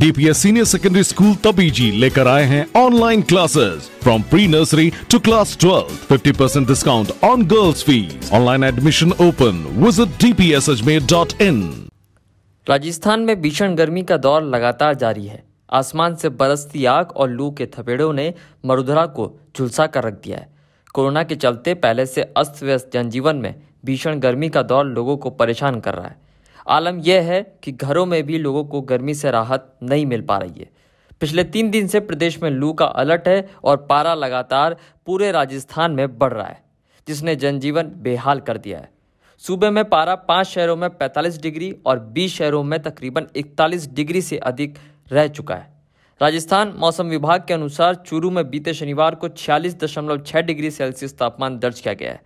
DPS senior secondary school Tabiji लेकर आए हैं online classes from pre nursery to class twelve fifty percent discount on girls fees online admission open visit DPS Ajmer dot in Rajasthan में भीषण गर्मी का दौर लगातार जारी है आसमान से बरसती आग और लू के थपेड़ों ने मरुधरा को झुलसा कर रख दिया है कोरोना के चलते पहले से अस्त व्यस्त जनजीवन में भीषण गर्मी का दौर लोगों को परेशान कर रहा है आलम यह है कि घरों में भी लोगों को गर्मी से राहत नहीं मिल पा रही है पिछले तीन दिन से प्रदेश में लू का अलर्ट है और पारा लगातार पूरे राजस्थान में बढ़ रहा है जिसने जनजीवन बेहाल कर दिया है सूबे में पारा पाँच शहरों में 45 डिग्री और 20 शहरों में तकरीबन 41 डिग्री से अधिक रह चुका है राजस्थान मौसम विभाग के अनुसार चूरू में बीते शनिवार को 46.6 डिग्री सेल्सियस तापमान दर्ज किया गया है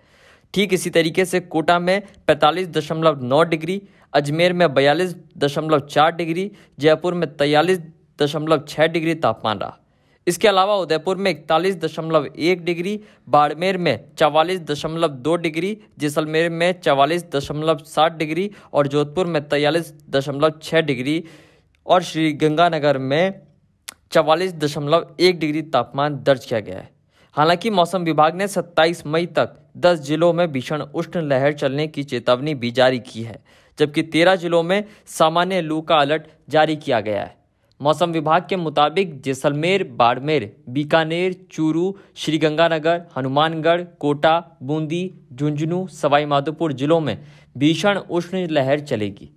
ठीक इसी तरीके से कोटा में पैंतालीस दशमलव नौ डिग्री अजमेर में बयालीस दशमलव चार डिग्री जयपुर में तैयलीस दशमलव छः डिग्री तापमान रहा इसके अलावा उदयपुर में इकतालीस दशमलव एक डिग्री बाड़मेर में चवालीस दशमलव दो डिग्री जैसलमेर में चवालीस दशमलव सात डिग्री और जोधपुर में तैयलीस दशमलव छः डिग्री और श्रीगंगानगर में चवालीस दशमलव एक डिग्री तापमान दर्ज किया गया है हालांकि मौसम विभाग ने 27 मई तक 10 जिलों में भीषण उष्ण लहर चलने की चेतावनी भी जारी की है जबकि 13 जिलों में सामान्य लू का अलर्ट जारी किया गया है मौसम विभाग के मुताबिक जैसलमेर बाड़मेर बीकानेर चूरू श्रीगंगानगर हनुमानगढ़ कोटा बूंदी झुंझुनू सवाईमाधोपुर जिलों में भीषण उष्ण लहर चलेगी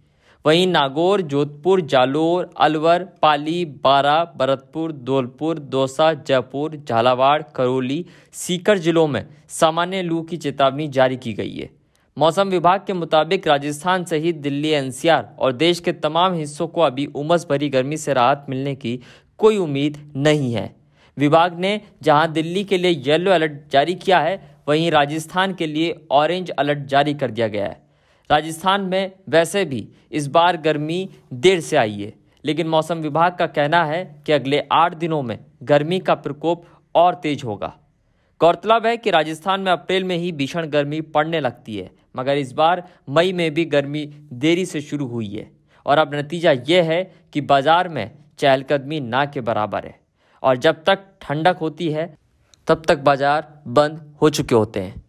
वहीं नागौर जोधपुर जालोर अलवर पाली बारा भरतपुर धौलपुर दौसा जयपुर झालावाड़ करौली सीकर जिलों में सामान्य लू की चेतावनी जारी की गई है मौसम विभाग के मुताबिक राजस्थान सहित दिल्ली एनसीआर और देश के तमाम हिस्सों को अभी उमस भरी गर्मी से राहत मिलने की कोई उम्मीद नहीं है विभाग ने जहां दिल्ली के लिए येलो अलर्ट जारी किया है वहीं राजस्थान के लिए ऑरेंज अलर्ट जारी कर दिया गया है राजस्थान में वैसे भी इस बार गर्मी देर से आई है लेकिन मौसम विभाग का कहना है कि अगले आठ दिनों में गर्मी का प्रकोप और तेज होगा गौरतलब है कि राजस्थान में अप्रैल में ही भीषण गर्मी पड़ने लगती है मगर इस बार मई में भी गर्मी देरी से शुरू हुई है और अब नतीजा यह है कि बाज़ार में चहलकदमी ना के बराबर है और जब तक ठंडक होती है तब तक बाज़ार बंद हो चुके होते हैं